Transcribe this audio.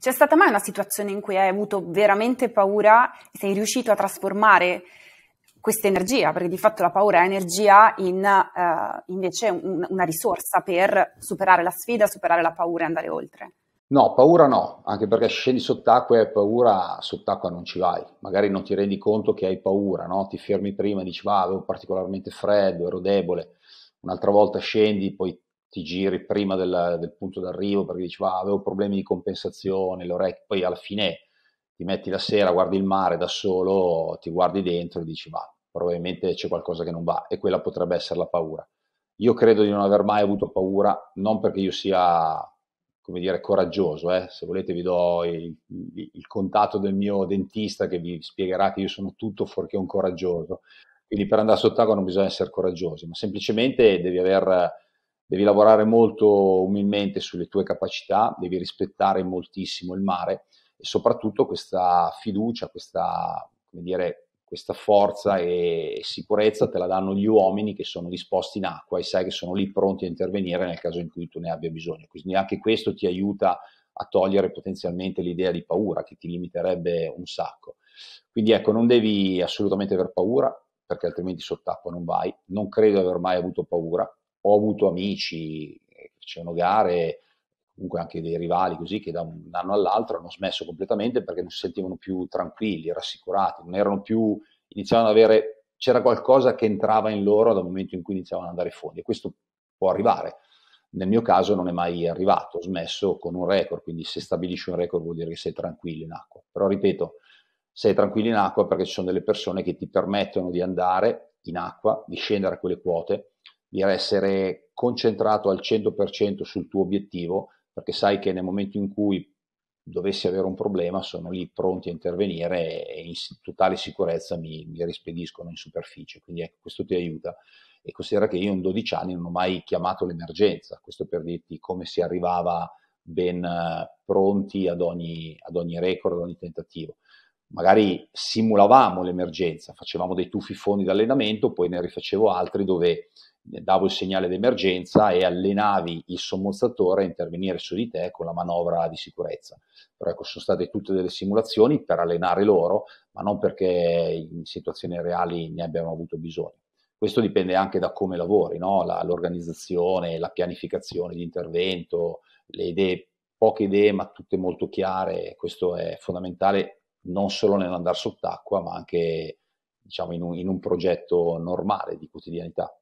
C'è stata mai una situazione in cui hai avuto veramente paura e sei riuscito a trasformare questa energia, perché di fatto la paura è energia, in uh, invece un, una risorsa per superare la sfida, superare la paura e andare oltre? No, paura no, anche perché scendi sott'acqua e hai paura, sott'acqua non ci vai. Magari non ti rendi conto che hai paura, no? ti fermi prima e dici, va, ah, avevo particolarmente freddo, ero debole. Un'altra volta scendi, poi ti giri prima della, del punto d'arrivo perché dici ah, avevo problemi di compensazione, l'orecchio, poi alla fine ti metti la sera, guardi il mare da solo, ti guardi dentro e dici ma probabilmente c'è qualcosa che non va e quella potrebbe essere la paura. Io credo di non aver mai avuto paura, non perché io sia, come dire, coraggioso, eh? se volete vi do il, il, il contatto del mio dentista che vi spiegherà che io sono tutto fuorché un coraggioso, quindi per andare sott'acqua non bisogna essere coraggiosi, ma semplicemente devi aver devi lavorare molto umilmente sulle tue capacità, devi rispettare moltissimo il mare e soprattutto questa fiducia, questa, dire, questa forza e sicurezza te la danno gli uomini che sono disposti in acqua e sai che sono lì pronti a intervenire nel caso in cui tu ne abbia bisogno. Quindi anche questo ti aiuta a togliere potenzialmente l'idea di paura che ti limiterebbe un sacco. Quindi ecco, non devi assolutamente aver paura perché altrimenti sott'acqua non vai. Non credo di aver mai avuto paura, ho avuto amici, facevano gare, comunque anche dei rivali così, che da un anno all'altro hanno smesso completamente perché non si sentivano più tranquilli, rassicurati, non erano più, iniziavano ad avere, c'era qualcosa che entrava in loro dal momento in cui iniziavano ad andare fondi e questo può arrivare. Nel mio caso non è mai arrivato, ho smesso con un record, quindi se stabilisci un record vuol dire che sei tranquillo in acqua. Però ripeto, sei tranquillo in acqua perché ci sono delle persone che ti permettono di andare in acqua, di scendere a quelle quote, di essere concentrato al 100% sul tuo obiettivo, perché sai che nel momento in cui dovessi avere un problema sono lì pronti a intervenire e in totale sicurezza mi, mi rispediscono in superficie, quindi ecco, questo ti aiuta. E considera che io in 12 anni non ho mai chiamato l'emergenza, questo per dirti come si arrivava ben eh, pronti ad ogni, ad ogni record, ad ogni tentativo magari simulavamo l'emergenza, facevamo dei tuffi fondi d'allenamento, poi ne rifacevo altri dove davo il segnale d'emergenza e allenavi il sommozzatore a intervenire su di te con la manovra di sicurezza. Però ecco, sono state tutte delle simulazioni per allenare loro, ma non perché in situazioni reali ne abbiamo avuto bisogno. Questo dipende anche da come lavori, no? la, l'organizzazione, la pianificazione di intervento, le idee, poche idee ma tutte molto chiare, questo è fondamentale non solo nell'andare sott'acqua ma anche diciamo, in un, in un progetto normale di quotidianità.